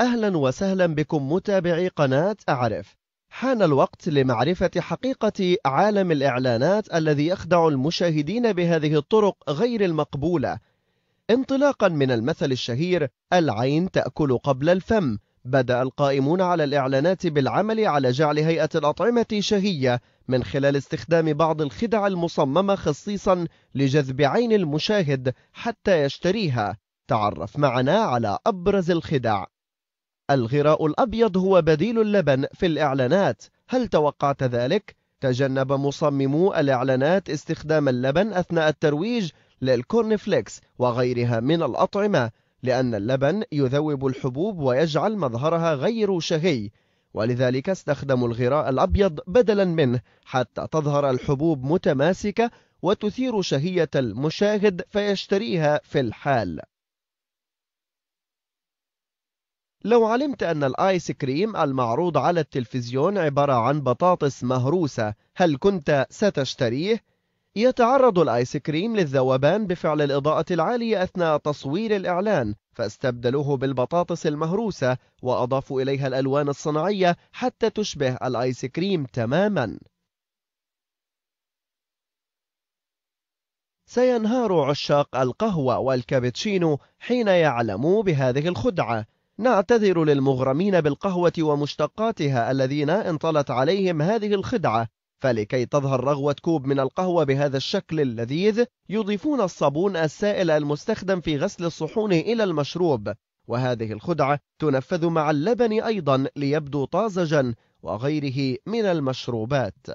أهلا وسهلا بكم متابعي قناة أعرف حان الوقت لمعرفة حقيقة عالم الإعلانات الذي يخدع المشاهدين بهذه الطرق غير المقبولة انطلاقا من المثل الشهير العين تأكل قبل الفم بدأ القائمون على الإعلانات بالعمل على جعل هيئة الأطعمة شهية من خلال استخدام بعض الخدع المصممة خصيصا لجذب عين المشاهد حتى يشتريها تعرف معنا على أبرز الخدع الغراء الأبيض هو بديل اللبن في الإعلانات هل توقعت ذلك؟ تجنب مصممو الإعلانات استخدام اللبن أثناء الترويج للكورنفليكس وغيرها من الأطعمة لأن اللبن يذوب الحبوب ويجعل مظهرها غير شهي ولذلك استخدموا الغراء الأبيض بدلا منه حتى تظهر الحبوب متماسكة وتثير شهية المشاهد فيشتريها في الحال لو علمت أن الآيس كريم المعروض على التلفزيون عبارة عن بطاطس مهروسة هل كنت ستشتريه؟ يتعرض الآيس كريم للذوبان بفعل الإضاءة العالية أثناء تصوير الإعلان فاستبدلوه بالبطاطس المهروسة وأضافوا إليها الألوان الصناعية حتى تشبه الآيس كريم تماماً سينهار عشاق القهوة والكابتشينو حين يعلموا بهذه الخدعة نعتذر للمغرمين بالقهوة ومشتقاتها الذين انطلت عليهم هذه الخدعة فلكي تظهر رغوة كوب من القهوة بهذا الشكل اللذيذ يضيفون الصابون السائل المستخدم في غسل الصحون إلى المشروب وهذه الخدعة تنفذ مع اللبن أيضا ليبدو طازجا وغيره من المشروبات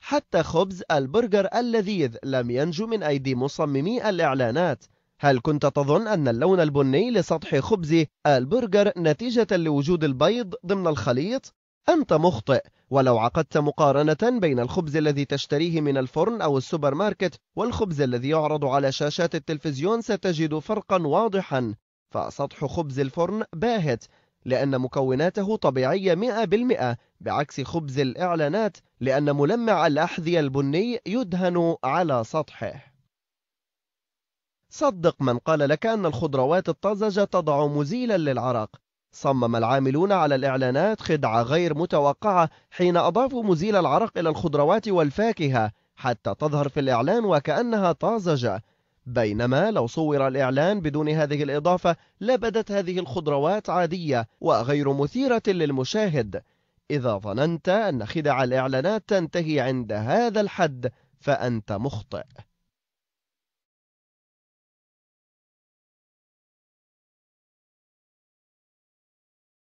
حتى خبز البرجر اللذيذ لم ينجو من أيدي مصممي الإعلانات هل كنت تظن أن اللون البني لسطح خبز البرجر نتيجة لوجود البيض ضمن الخليط؟ أنت مخطئ ولو عقدت مقارنة بين الخبز الذي تشتريه من الفرن أو السوبر ماركت والخبز الذي يعرض على شاشات التلفزيون ستجد فرقا واضحا فسطح خبز الفرن باهت لأن مكوناته طبيعية 100% بعكس خبز الإعلانات لأن ملمع الأحذية البني يدهن على سطحه صدق من قال لك أن الخضروات الطازجة تضع مزيلا للعرق صمم العاملون على الإعلانات خدعة غير متوقعة حين أضافوا مزيل العرق إلى الخضروات والفاكهة حتى تظهر في الإعلان وكأنها طازجة بينما لو صور الإعلان بدون هذه الإضافة لبدت هذه الخضروات عادية وغير مثيرة للمشاهد إذا ظننت أن خدع الإعلانات تنتهي عند هذا الحد فأنت مخطئ